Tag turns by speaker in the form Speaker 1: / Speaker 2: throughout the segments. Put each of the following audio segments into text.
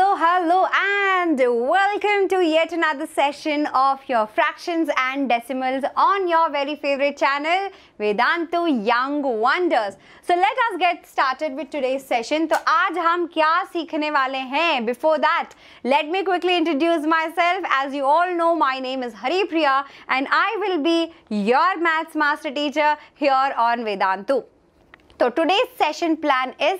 Speaker 1: Hello, hello and welcome to yet another session of your fractions and decimals on your very favorite channel Vedantu Young Wonders. So let us get started with today's session. तो आज we are going to Before that, let me quickly introduce myself. As you all know, my name is Haripriya and I will be your maths master teacher here on Vedantu. So today's session plan is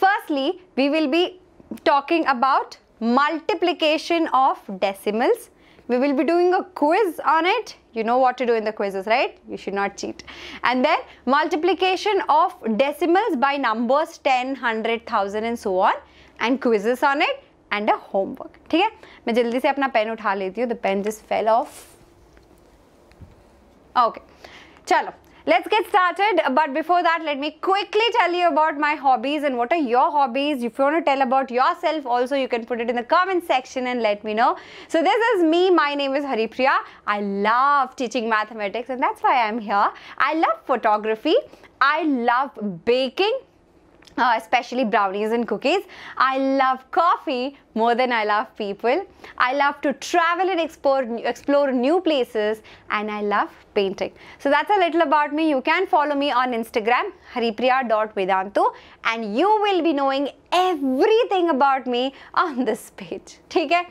Speaker 1: Firstly, we will be talking about multiplication of decimals. We will be doing a quiz on it. You know what to do in the quizzes, right? You should not cheat. And then multiplication of decimals by numbers 10, 100, 1000 and so on. And quizzes on it and a homework. ठीक है मैं take my pen. उठा लेती हूँ the pen just fell off okay Let's get started. But before that, let me quickly tell you about my hobbies and what are your hobbies. If you want to tell about yourself also, you can put it in the comment section and let me know. So this is me. My name is Haripriya. I love teaching mathematics and that's why I'm here. I love photography. I love baking. Uh, especially brownies and cookies. I love coffee, more than I love people. I love to travel and explore, explore new places and I love painting. So that's a little about me. You can follow me on Instagram haripriya.vedantu and you will be knowing everything about me on this page. Okay?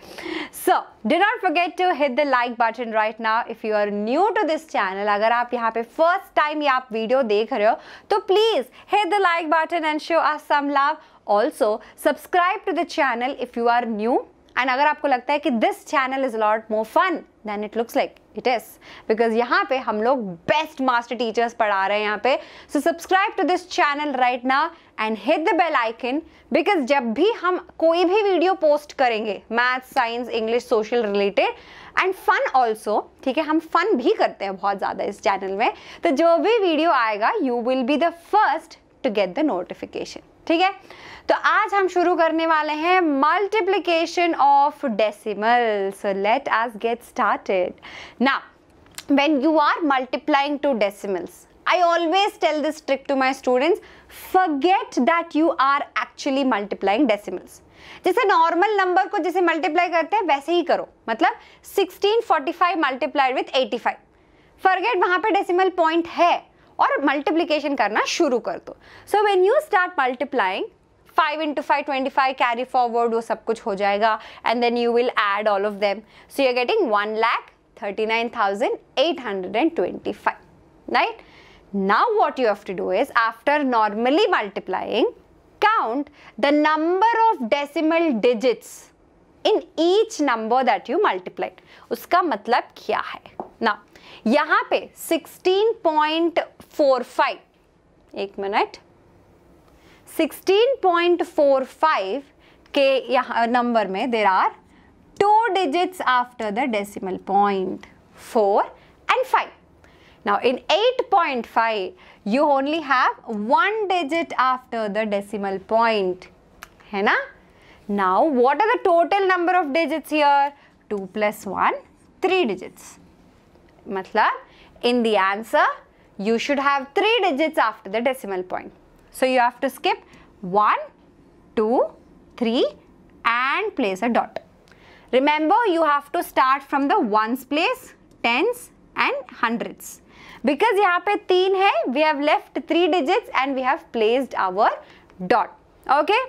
Speaker 1: So do not forget to hit the like button right now if you are new to this channel. अगर आप यहाँ पे first time ये आप video देख रहे हो तो please hit the like button and show us some love also subscribe to the channel if you are new and अगर आपको लगता है कि this channel is lot more fun than it looks like it is because यहाँ पे हम लोग best master teachers पढ़ा रहे हैं यहाँ पे so subscribe to this channel right ना and hit the bell icon because जब भी हम कोई भी वीडियो पोस्ट करेंगे math science English social related and fun also ठीक है हम फन भी करते हैं बहुत ज़्यादा इस चैनल में तो जो भी वीडियो आएगा you will be the first to get the notification ठीक है तो आज हम शुरू करने वाले हैं multiplication of decimal so let us get started ना when you are multiplying two decimals I always tell this trick to my students forget that you are actually multiplying decimals जैसे नॉर्मल नंबर को जैसे multiply करते हैं वैसे ही करो मतलब 1645 forty five multiplied with eighty five forget वहां पर डेसीमल पॉइंट है और मल्टीप्लीकेशन करना शुरू कर दो so when you start multiplying 5 into five twenty five carry forward वो सब कुछ हो जाएगा and then you will add all of them so you getting one lakh thirty nine thousand eight hundred and twenty five right now what you have normally multiplying count the number of decimal digits in each number that you multiplied उसका मतलब क्या है ना यहां पे 16.45 एक minute 16.45 के यहां नंबर में there are two digits after the decimal point four and five now in 8.5 you only have one digit after the decimal point है ना now what are the total number of digits here two plus one three digits matlab in the answer you should have three digits after the decimal point. So you have to skip 1, 2, 3 and place a dot. Remember you have to start from the ones place, tens and hundreds. Because यहाँ पे तीन है, we have left three digits and we have placed our dot. Okay?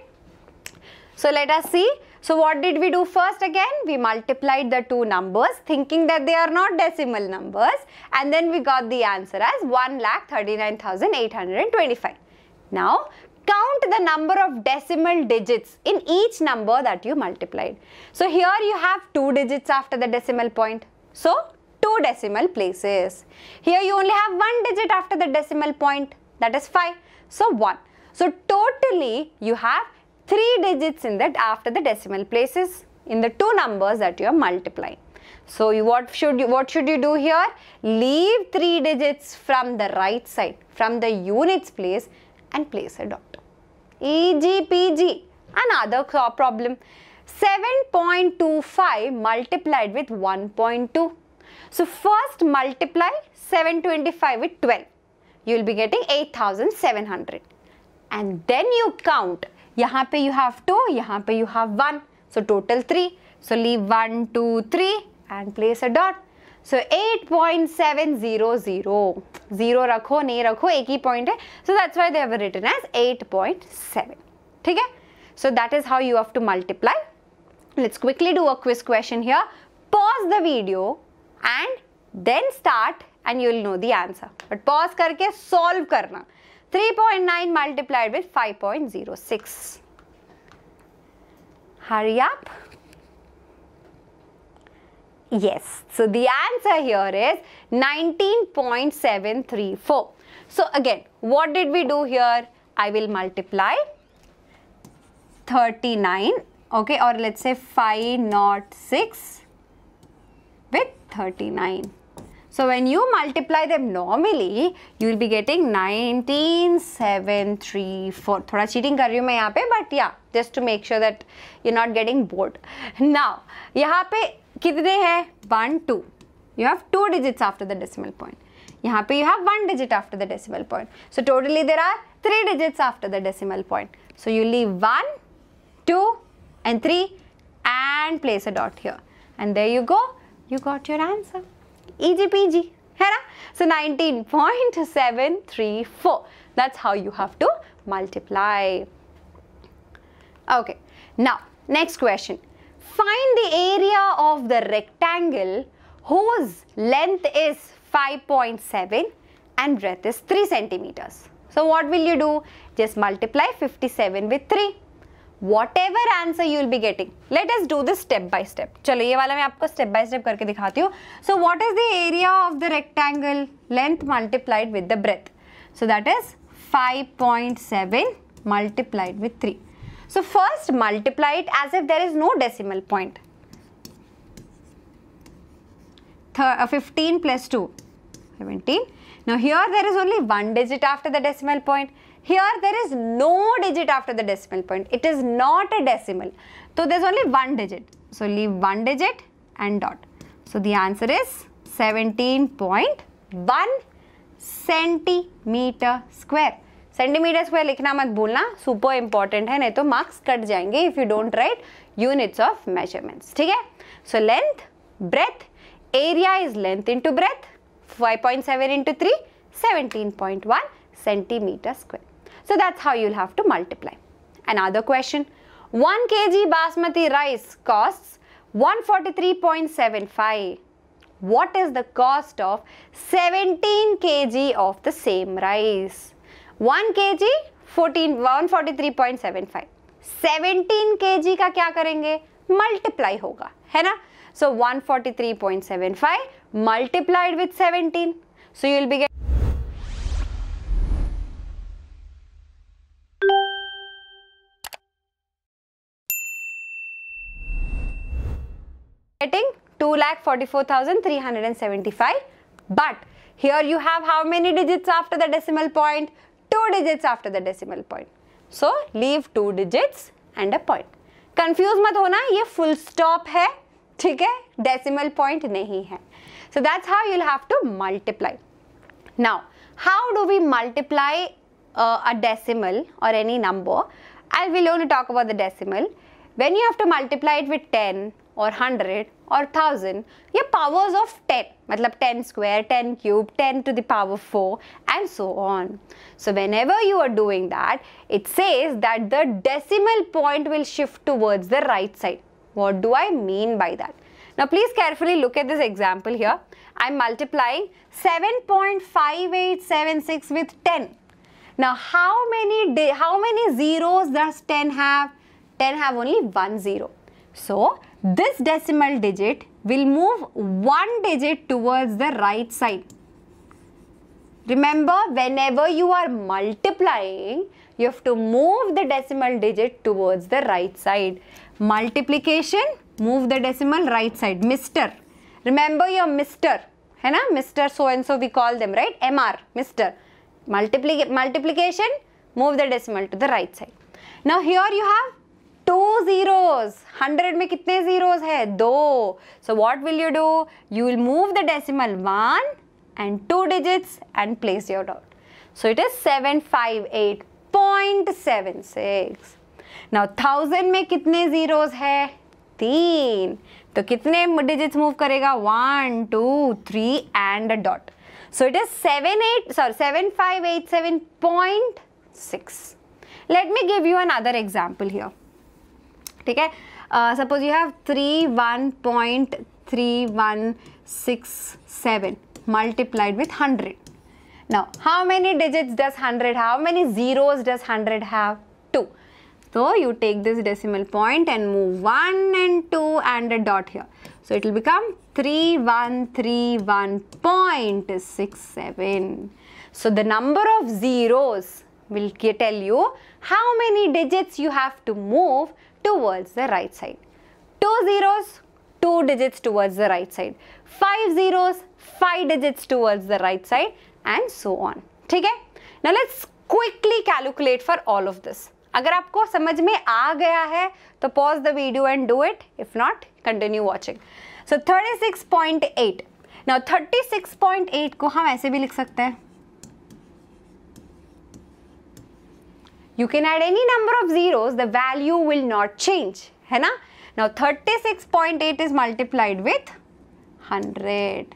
Speaker 1: So let us see so what did we do first again? We multiplied the two numbers thinking that they are not decimal numbers and then we got the answer as 1,39,825. Now count the number of decimal digits in each number that you multiplied. So here you have two digits after the decimal point. So two decimal places. Here you only have one digit after the decimal point that is 5. So 1. So totally you have three digits in that after the decimal places in the two numbers that you are multiplying. So you, what should you what should you do here? Leave three digits from the right side from the units place and place a dot. EGPG another problem 7.25 multiplied with 1.2. So first multiply 725 with 12. You will be getting 8700 and then you count यहाँ पे you have to यहाँ पे you have one so total three so leave one two three and place a dot so eight point seven zero zero zero रखो नहीं रखो एक ही point है so that's why they've written as eight point seven ठीक है so that is how you have to multiply let's quickly do a quiz question here pause the video and then start and you will know the answer but pause करके solve करना 3.9 multiplied with 5.06. Hurry up. Yes, so the answer here is 19.734. So again, what did we do here? I will multiply 39, okay, or let's say 5.06 with 39. So when you multiply them normally, you will be getting 19734. Thoda cheating कर रही हूँ मैं यहाँ पे but yeah, just to make sure that you're not getting bored. Now यहाँ pe कितने hai? One two. You have two digits after the decimal point. यहाँ pe you have one digit after the decimal point. So totally there are three digits after the decimal point. So you leave one, two, and three, and place a dot here. And there you go. You got your answer. EGPG. So 19.734. That's how you have to multiply. Okay. Now, next question. Find the area of the rectangle whose length is 5.7 and breadth is 3 centimeters. So what will you do? Just multiply 57 with 3 whatever answer you will be getting let us do this step by step चलो ये वाला मैं आपको step by step करके दिखाती हूँ so what is the area of the rectangle length multiplied with the breadth so that is 5.7 multiplied with 3 so first multiply it as if there is no decimal point uh, 15 plus 2 17 now here there is only one digit after the decimal point here there is no digit after the decimal point it is not a decimal so there's only one digit so leave one digit and dot so the answer is 17.1 centimetre square centimetre square लिखना मत भूलना super important है नहीं तो marks cut जाएंगे if you don't write units of measurements ठीक है so length breadth area is length into breadth 5.7 point seven into three seventeen point one centimetre square So that's how you'll have to multiply. Another question, 1 kg basmati rice costs 143.75. What is the cost of 17 kg of the same rice? 1 kg 143.75 17 kg का क्या करेंगे Multiply होगा है ना so 143.75 multiplied with 17 So you'll be. getting. getting two lakh forty four thousand three hundred and seventy five, But here you have how many digits after the decimal point? Two digits after the decimal point. So leave two digits and a point. Confuse mat hona, ye full stop hai. Thik hai? Decimal point nahi hai. So that's how you'll have to multiply. Now, how do we multiply uh, a decimal or any number? I will only talk about the decimal. When you have to multiply it with 10 और hundred और thousand ये powers of ten मतलब ten square ten cube ten to the power four and so on so whenever you are doing that it says that the decimal point will shift towards the right side what do I mean by that? Now please carefully look at this example here. I'm multiplying 7.5876 with 10. Now how many, how many zeros does 10 have? 10 have only one zero. So, this decimal digit will move one digit towards the right side. Remember, whenever you are multiplying, you have to move the decimal digit towards the right side. Multiplication, move the decimal right side. Mister. Remember your mister. है ना mister so and so we call them right Mr. Are multiplication move the decimal to the right side now here you have two zeros hundred में कितने zeros है दो so what will you do you will move the decimal one and two digits and place your dot so it is seven five eight point seven six now thousand में कितने zeros है तीन तो कितने digits move करेगा one two three and dot so it is seven eight sorry seven five eight seven point six let me give you another example here ठीक है suppose you have three one multiplied with 100. Now, how many digits does 100 How many zeros does 100 have? 2. So, you take this decimal point and move 1 and 2 and a dot here. So, it will become 3131.67. So, the number of zeros will tell you how many digits you have to move towards the right side. Two zeros, two digits towards the right side. Five zeros, five digits towards the right side and so on. Okay? Now let's quickly calculate for all of this. अगर आपको समझ में आ गया है तो pause the video and do it if not continue watching so 36.8 now 36.8 को हम ऐसे भी लिख सकते हैं you can add any number of zeros, the value will not change है ना? Now thirty six point eight is multiplied with hundred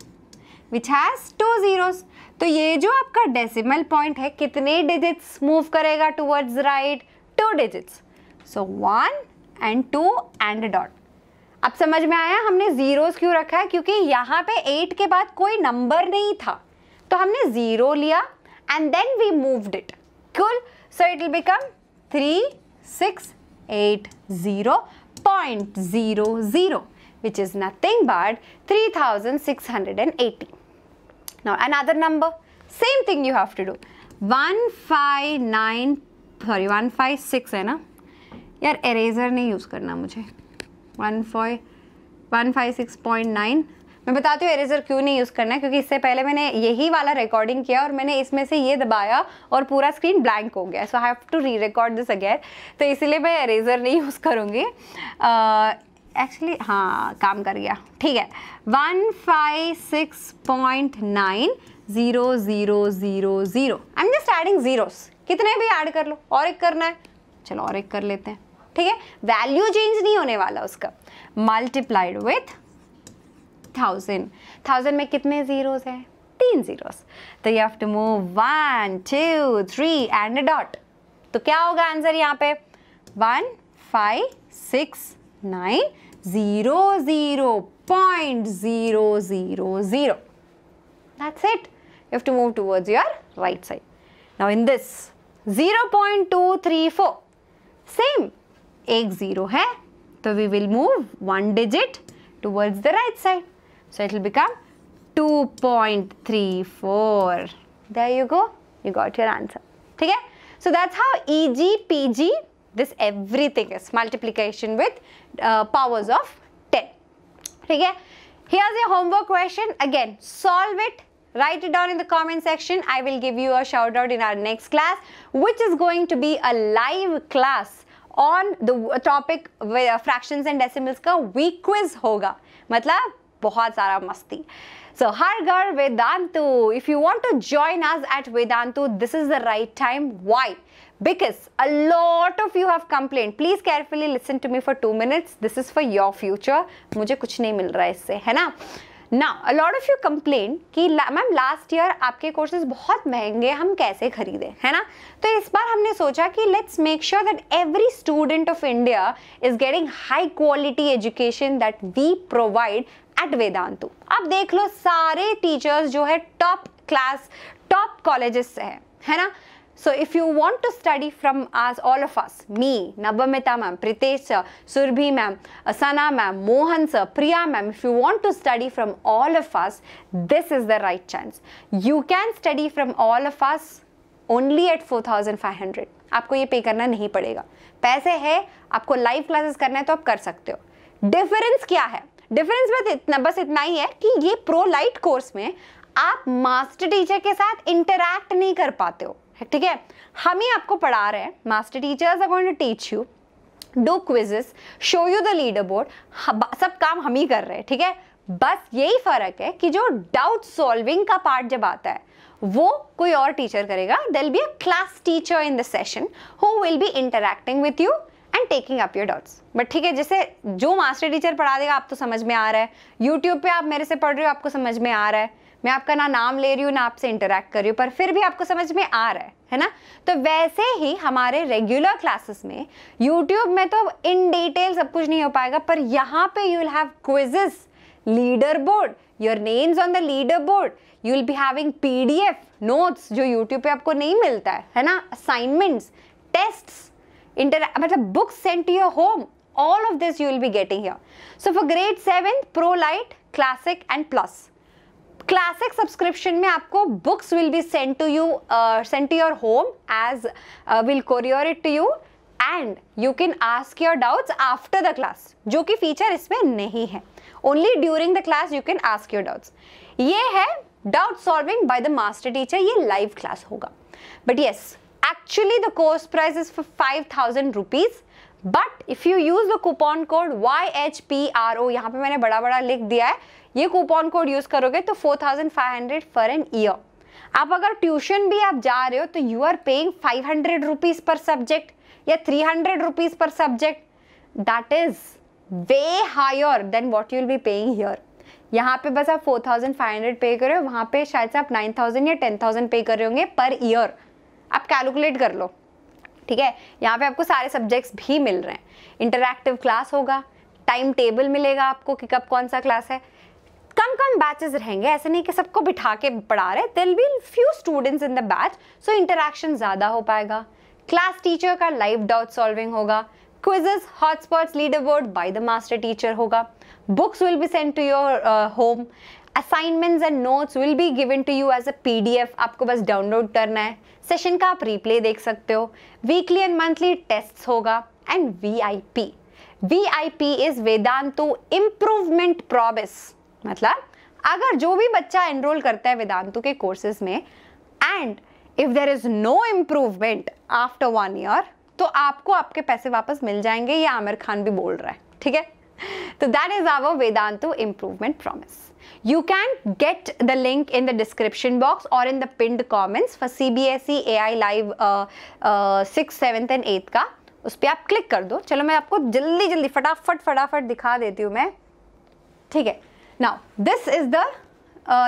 Speaker 1: which has two zeros. तो ये जो आपका डेसिमल पॉइंट है कितने डिजिट्स मूव करेगा towards right two digits so one and to and dot अब समझ में आया हमने ज़ीरोस क्यों रखा है क्योंकि यहाँ पे एट के बाद कोई नंबर नहीं था तो हमने ज़ीरो लिया and then we moved it cool cool? So it will become 3680.00 which is nothing but 3680. Now another number, same thing you have to do. 159, sorry 156 है ना eraser ne use karna mujhe. 156.9 मैं बताती हूँ eraser क्यों नहीं use करना है क्योंकि इससे पहले मैंने यही वाला रिकॉर्डिंग किया और मैंने इसमें से ये दबाया और पूरा स्क्रीन ब्लैंक हो गया so have to re record this again तो इसीलिए मैं इरेजर नहीं यूज़ करूँगी एक्चुअली हाँ काम कर गया ठीक है one five six point nine zero zero zero zero I am just adding zeros कितने भी ऐड कर लो और एक करना है चलो और एक कर लेते हैं ठीक है वैल्यू चेंज नहीं होने वाला उसका मल्टीप्लाइड विथ थाउजेंड थाउजेंड में कितने ज़ीरोज़ हैं तीन ज़ीरोज़ तो you have to move one two three and dot तो क्या होगा आंसर यहाँ पे one five six nine zero zero point zero zero zero that's it you have to move towards your right side now in this zero point two three four same एक zero है तो we will move one digit towards the right side So it will become 2.34. There you go. You got your answer. Okay? So that's how EG, PG, this everything is multiplication with uh, powers of 10. Okay? Here's your homework question. Again, solve it write it down in the comment section i will give you a shout out in our next class which is going to be a live class on the topic uh, fractions and decimals ka week quiz hoga matlab बहुत सारा मस्ती So Hargar Vedantu, if you want to join us at Vedantu, this is the right time. Why? Because a lot of you have complained. Please carefully listen to me for two minutes. This is for your future. मुझे कुछ नहीं मिल रहा है इससे है ना ना a lot of you complain कि मैम लास्ट ईयर आपके कोर्सेज बहुत महंगे हम कैसे खरीदें है ना तो इस बार हमने सोचा कि let's make sure that every student of India is getting high quality education that we provide at Vedantu अब देख लो सारे टीचर्स जो है टॉप क्लास टॉप कॉलेज से है, है ना so if you want to study from आज all of us me Navmita ma'am Pritesh sir Surabhi ma'am Sana ma'am Mohan sir Priya ma'am if you want to study from all of us this is the right chance you can study from all of us only at four thousand five hundred आपको ये पे करना नहीं पड़ेगा पैसे है आपको live classes करना है तो आप कर सकते हो डिफरेंस क्या है डिफरेंस बस इतना बस इतना ही है कि ये प्रो लाइट कोर्स में आप मास्टर टीचर के साथ इंटरैक्ट नहीं कर पाते हो ठीक है हम ही आपको पढ़ा रहे हैं master teachers are going to teach you do quizzes show you the leader board सब काम हम ही कर रहे हैं ठीक है बस यही फर्क है कि जो डाउट सॉल्विंग का पार्ट जब आता है वो कोई और टीचर करेगा there be a class teacher in the session who will be interacting with you and taking up your doubts but ठीक है जैसे जो मास्टर टीचर पढ़ा देगा आप तो समझ में आ रहा है यूट्यूब पे आप मेरे से पढ़ रहे हो आपको समझ में आ रहा है मैं आपका ना नाम ले रही हूँ ना आपसे इंटरेक्ट कर रही हूँ पर फिर भी आपको समझ में आ रहा है है ना तो वैसे ही हमारे रेगुलर क्लासेस में यूट्यूब में तो इन डिटेल सब कुछ नहीं हो पाएगा पर यहाँ पे you will have quizzes leader board your names on the leader board you will be having P D F notes जो यूट्यूब पे आपको नहीं मिलता है है ना असाइनमेंट्स इंटर मतलब book sent to home all of this you will be getting your so for grade seven pro light classic and plus classic subscription में आपको books will be send to you sent to your home as will courier it to you and you can ask your doubts after the class जो कि feature इसमें नहीं है only during the class you can ask your doubts ये है doubt solving by the master teacher ये live class होगा but yes Actually, the course price is for 5,000 rupees. But if you use the coupon code Y H P R O यहाँ पे मैंने बड़ा बड़ा लिख दिया है ये कूपन कोड यूज़ करोगे तो 4,500 for एन ईयर आप अगर ट्यूशन भी आप जा रहे हो तो you are paying 500 hundred rupees per subject या 300 hundred rupees per subject that is way than than what you'll be paying here यहाँ पे बस आप 4,500 पे कर रहे हो वहाँ पे शायद से आप 9,000 या 10,000 पे कर रहे होंगे पर ईयर आप कैलकुलेट कर लो ठीक है यहाँ पे आपको सारे सब्जेक्ट्स भी मिल रहे हैं इंटरैक्टिव क्लास होगा टाइम टेबल मिलेगा आपको कि कब कौन सा क्लास है कम कम बैचेस रहेंगे ऐसे नहीं कि सबको बिठा के पढ़ा रहे दिल will few students in the batch so interaction ज़्यादा हो पाएगा क्लास टीचर का लाइव डाउट सॉल्विंग होगा quizzes hotspots leaderboard by the master teacher होगा books will be send to your home assignments and notes will be given to you as a PDF आपको बस download करना है session का आप replay देख सकते हो वीकली एंड मंथली टेस्ट होगा and V I P V I P is Vedantu improvement promise मतलब अगर जो भी बच्चा एनरोल करता है वेदांतु के कोर्सेज में and if there is no improvement after one year तो आपको आपके पैसे वापस मिल जाएंगे ये आमिर खान भी बोल रहा है ठीक है तो that is our Vedantu improvement promise You can get the link in the description box or in the pinned comments for CBSE AI Live uh, uh, six seventh and eighth का उस पर आप क्लिक कर दो चलो मैं आपको जल्दी जल्दी फटाफट फटाफट दिखा देती हूँ मैं ठीक है now this is the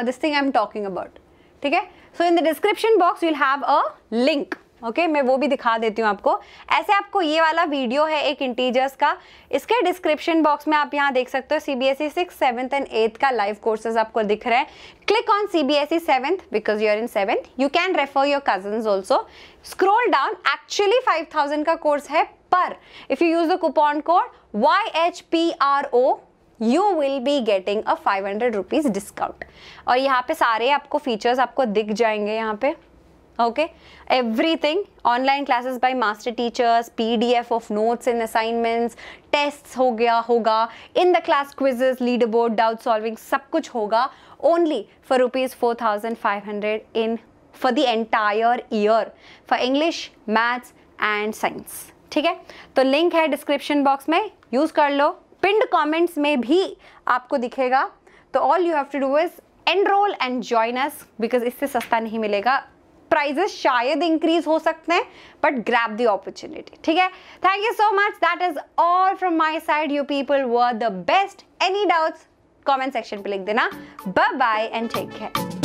Speaker 1: this thing I am talking about ठीक है so in the description box you'll have a link okay okay, मैं वो भी दिखा देती हूँ आपको ऐसे आपको ये वाला वीडियो है एक इंटीजर्स का इसके डिस्क्रिप्शन बॉक्स में आप यहाँ देख सकते हो C B S E six seventh and eighth का लाइव कोर्सेज आपको दिख रहा है click on C B S E seventh because you're in seventh you can refer your cousin also scroll down actually five thousand का course है पर if you use the coupon code Y H P R O you will be getting a five hundred rupees discount और यहाँ पे सारे आपको features आपको दिख जाएंगे यहाँ पे okay everything online classes by master teachers pdf of notes and assignments tests ho gaya hoga in the class quizzes leaderboard doubt solving sab kuch hoga only for rupees 4500 in for the entire year for english maths and science theek hai to link hai description box mein use kar lo pinned comments mein bhi aapko dikhega तो all you have to do is enroll and join us because isse sasta nahi milega prices शायद increase हो सकते हैं but grab the opportunity ठीक है thank you so much that is all from my side you people were the best any doubts comment section पे लिख देना bye bye and take care